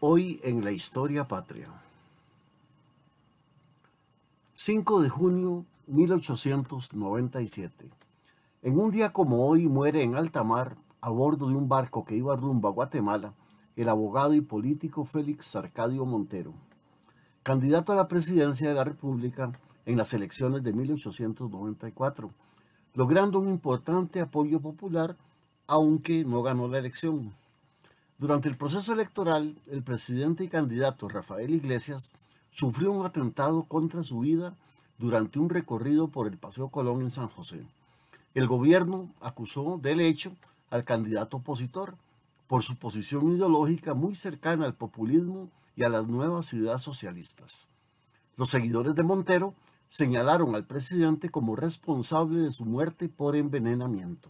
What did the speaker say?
Hoy en la historia patria. 5 de junio 1897. En un día como hoy muere en alta mar, a bordo de un barco que iba rumbo a Guatemala, el abogado y político Félix Arcadio Montero, candidato a la presidencia de la República en las elecciones de 1894, logrando un importante apoyo popular, aunque no ganó la elección. Durante el proceso electoral, el presidente y candidato Rafael Iglesias sufrió un atentado contra su vida durante un recorrido por el Paseo Colón en San José. El gobierno acusó del hecho al candidato opositor por su posición ideológica muy cercana al populismo y a las nuevas ideas socialistas. Los seguidores de Montero señalaron al presidente como responsable de su muerte por envenenamiento.